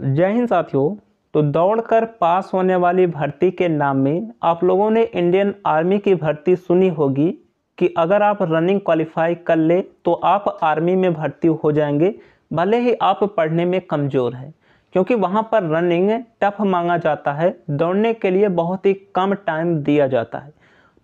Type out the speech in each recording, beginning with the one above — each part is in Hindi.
जय हिंद साथियों तो दौड़कर पास होने वाली भर्ती के नाम में आप लोगों ने इंडियन आर्मी की भर्ती सुनी होगी कि अगर आप रनिंग क्वालिफाई कर ले तो आप आर्मी में भर्ती हो जाएंगे भले ही आप पढ़ने में कमज़ोर हैं क्योंकि वहाँ पर रनिंग टफ मांगा जाता है दौड़ने के लिए बहुत ही कम टाइम दिया जाता है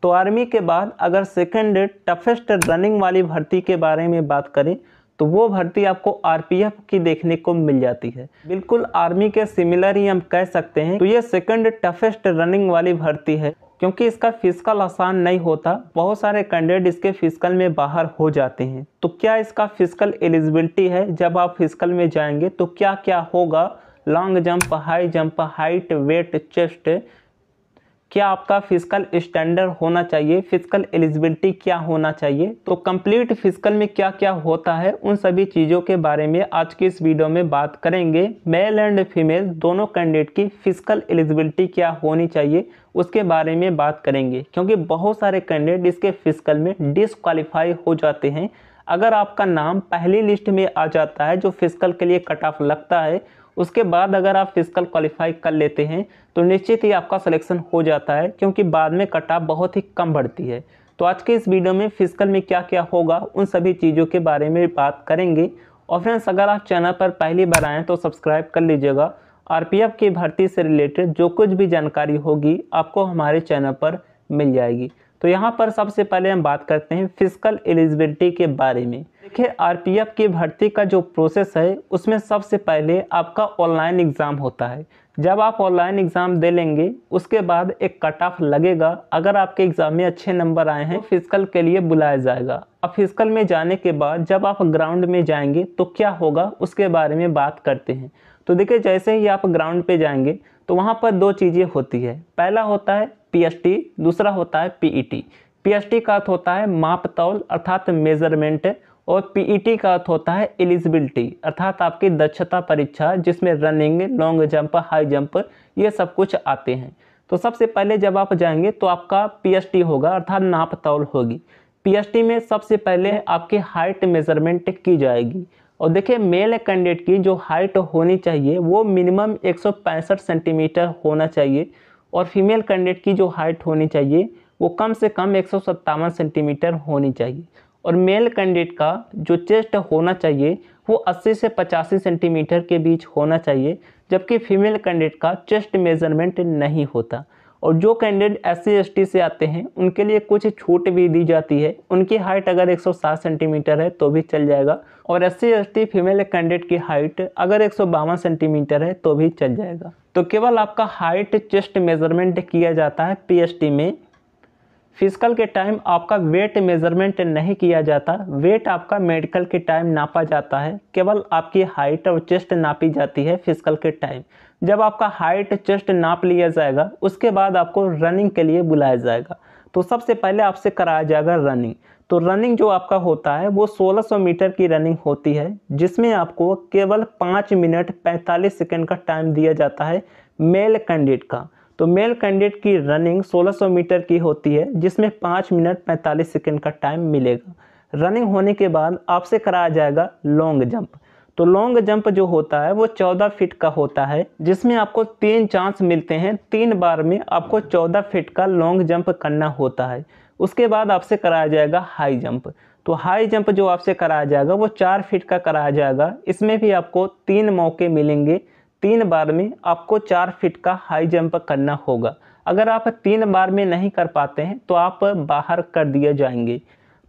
तो आर्मी के बाद अगर सेकेंड टफेस्ट रनिंग वाली भर्ती के बारे में बात करें तो वो भर्ती आपको आरपीएफ की देखने को मिल जाती है बिल्कुल आर्मी के सिमिलर ही हम कह सकते हैं तो ये सेकंड टफेस्ट रनिंग वाली भर्ती है क्योंकि इसका फिजिकल आसान नहीं होता बहुत सारे कैंडिडेट इसके फिजिकल में बाहर हो जाते हैं तो क्या इसका फिजिकल एलिजिबिलिटी है जब आप फिजिकल में जाएंगे तो क्या क्या होगा long jump high jump height weight chest क्या आपका फिजिकल स्टैंडर्ड होना चाहिए फिजिकल एलिजिबिलिटी क्या होना चाहिए तो कंप्लीट फिजिकल में क्या क्या होता है उन सभी चीज़ों के बारे में आज की इस वीडियो में बात करेंगे मेल एंड फीमेल दोनों कैंडिडेट की फिजिकल एलिजिबिलिटी क्या होनी चाहिए उसके बारे में बात करेंगे क्योंकि बहुत सारे कैंडिडेट इसके फिजिकल में डिसक्वालीफाई हो जाते हैं अगर आपका नाम पहली लिस्ट में आ जाता है जो फिजिकल के लिए कट ऑफ लगता है उसके बाद अगर आप फिजिकल क्वालिफाई कर लेते हैं तो निश्चित ही आपका सिलेक्शन हो जाता है क्योंकि बाद में कट ऑफ बहुत ही कम बढ़ती है तो आज के इस वीडियो में फिजिकल में क्या क्या होगा उन सभी चीज़ों के बारे में बात करेंगे और फ्रेंड्स अगर आप चैनल पर पहली बार आएँ तो सब्सक्राइब कर लीजिएगा आर की भर्ती से रिलेटेड जो कुछ भी जानकारी होगी आपको हमारे चैनल पर मिल जाएगी तो यहाँ पर सबसे पहले हम बात करते हैं फिजिकल एलिजिबिलिटी के बारे में देखिए आरपीएफ की भर्ती का जो प्रोसेस है उसमें सबसे पहले आपका ऑनलाइन एग्ज़ाम होता है जब आप ऑनलाइन एग्ज़ाम दे लेंगे उसके बाद एक कट ऑफ लगेगा अगर आपके एग्ज़ाम में अच्छे नंबर आए हैं फिजिकल के लिए बुलाया जाएगा अब फिजिकल में जाने के बाद जब आप ग्राउंड में जाएंगे तो क्या होगा उसके बारे में बात करते हैं तो देखिए जैसे ही आप ग्राउंड पे जाएंगे तो वहाँ पर दो चीज़ें होती है पहला होता है पी दूसरा होता है पी ई टी का अर्थ होता है माप तौल अर्थात मेजरमेंट और पी e का अर्थ होता है एलिजिबिलिटी अर्थात आपकी दक्षता परीक्षा जिसमें running long jump high jump ये सब कुछ आते हैं तो सबसे पहले जब आप जाएंगे तो आपका पी होगा अर्थात नाप तौल होगी पी में सबसे पहले आपकी हाइट मेजरमेंट की जाएगी और देखिए मेल कैंडिडेट की जो हाइट होनी चाहिए वो मिनिमम एक सेंटीमीटर होना चाहिए और फीमेल कैंडिडेट की जो हाइट होनी चाहिए वो कम से कम एक सेंटीमीटर होनी चाहिए और मेल कैंडिडेट का जो चेस्ट होना चाहिए वो 80 से पचासी सेंटीमीटर के बीच होना चाहिए जबकि फीमेल कैंडिडेट का चेस्ट मेजरमेंट नहीं होता और जो कैंडिडेट एस सी से आते हैं उनके लिए कुछ छूट भी दी जाती है उनकी हाइट अगर 107 सेंटीमीटर है तो भी चल जाएगा और एस सी फीमेल कैंडिडेट की हाइट अगर एक सेंटीमीटर है तो भी चल जाएगा तो केवल आपका हाइट चेस्ट मेजरमेंट किया जाता है पी में फिजिकल के टाइम आपका वेट मेजरमेंट नहीं किया जाता वेट आपका मेडिकल के टाइम नापा जाता है केवल आपकी हाइट और चेस्ट नापी जाती है फिजिकल के टाइम जब आपका हाइट चेस्ट नाप लिया जाएगा उसके बाद आपको रनिंग के लिए बुलाया जाएगा तो सबसे पहले आपसे कराया जाएगा रनिंग तो रनिंग जो आपका होता है वो 1600 मीटर की रनिंग होती है जिसमें आपको केवल पाँच मिनट पैंतालीस सेकेंड का टाइम दिया जाता है मेल कैंडिडेट का तो मेल कैंडिडेट की रनिंग 1600 मीटर की होती है जिसमें 5 मिनट 45 सेकेंड का टाइम मिलेगा रनिंग होने के बाद आपसे कराया जाएगा लॉन्ग जंप तो लॉन्ग जंप जो होता है वो चौदह फीट का होता है जिसमें आपको तीन चांस मिलते हैं तीन बार में आपको चौदह फीट का लॉन्ग जंप करना होता है उसके बाद आपसे कराया जाएगा हाई जंप तो हाई जंप जो आपसे कराया जाएगा वो चार फिट का कराया जाएगा इसमें भी आपको तीन मौके मिलेंगे तीन बार में आपको चार फिट का हाई जंप करना होगा अगर आप तीन बार में नहीं कर पाते हैं तो आप बाहर कर दिए जाएंगे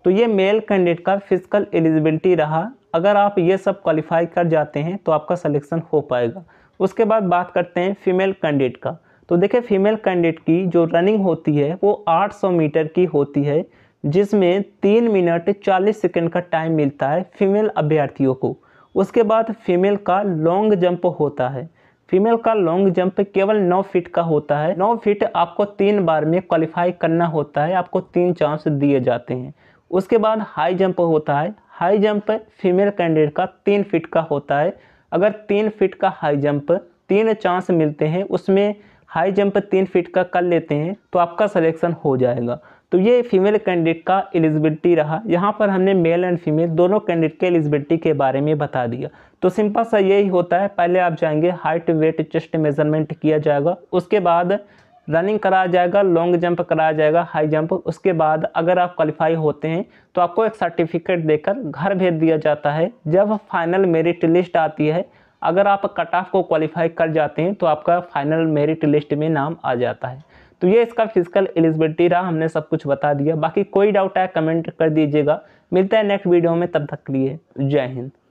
तो ये मेल कैंडिडेट का फिजिकल एलिजिबिलिटी रहा अगर आप ये सब क्वालिफाई कर जाते हैं तो आपका सलेक्शन हो पाएगा उसके बाद बात करते हैं फीमेल कैंडिडेट का तो देखिए फीमेल कैंडिडेट की जो रनिंग होती है वो 800 मीटर की होती है जिसमें तीन मिनट चालीस सेकेंड का टाइम मिलता है फीमेल अभ्यर्थियों को उसके बाद फीमेल का लॉन्ग जंप होता है फीमेल का लॉन्ग जंप केवल 9 फीट का होता है 9 फीट आपको तीन बार में क्वालिफाई करना होता है आपको तीन चांस दिए जाते हैं उसके बाद हाई जंप होता है हाई जंप फीमेल कैंडिडेट का तीन फीट का होता है अगर तीन फीट का हाई जंप तीन चांस मिलते हैं उसमें हाई जंप तीन फीट का कर लेते हैं तो आपका सलेक्शन हो जाएगा तो ये फीमेल कैंडिडेट का एलिजिबिलिटी रहा यहाँ पर हमने मेल एंड फीमेल दोनों कैंडिडेट के एलिजिबिलिटी के बारे में बता दिया तो सिंपल सा यही होता है पहले आप जाएंगे हाइट वेट चेस्ट मेजरमेंट किया जाएगा उसके बाद रनिंग कराया जाएगा लॉन्ग जंप कराया जाएगा हाई जंप उसके बाद अगर आप क्वालिफाई होते हैं तो आपको एक सर्टिफिकेट देकर घर भेज दिया जाता है जब फाइनल मेरिट लिस्ट आती है अगर आप कट ऑफ को क्वालिफाई कर जाते हैं तो आपका फाइनल मेरिट लिस्ट में नाम आ जाता है तो ये इसका फिजिकल एलिजिबिलिटी रहा हमने सब कुछ बता दिया बाकी कोई डाउट है कमेंट कर दीजिएगा मिलता है नेक्स्ट वीडियो में तब तक लिए जय हिंद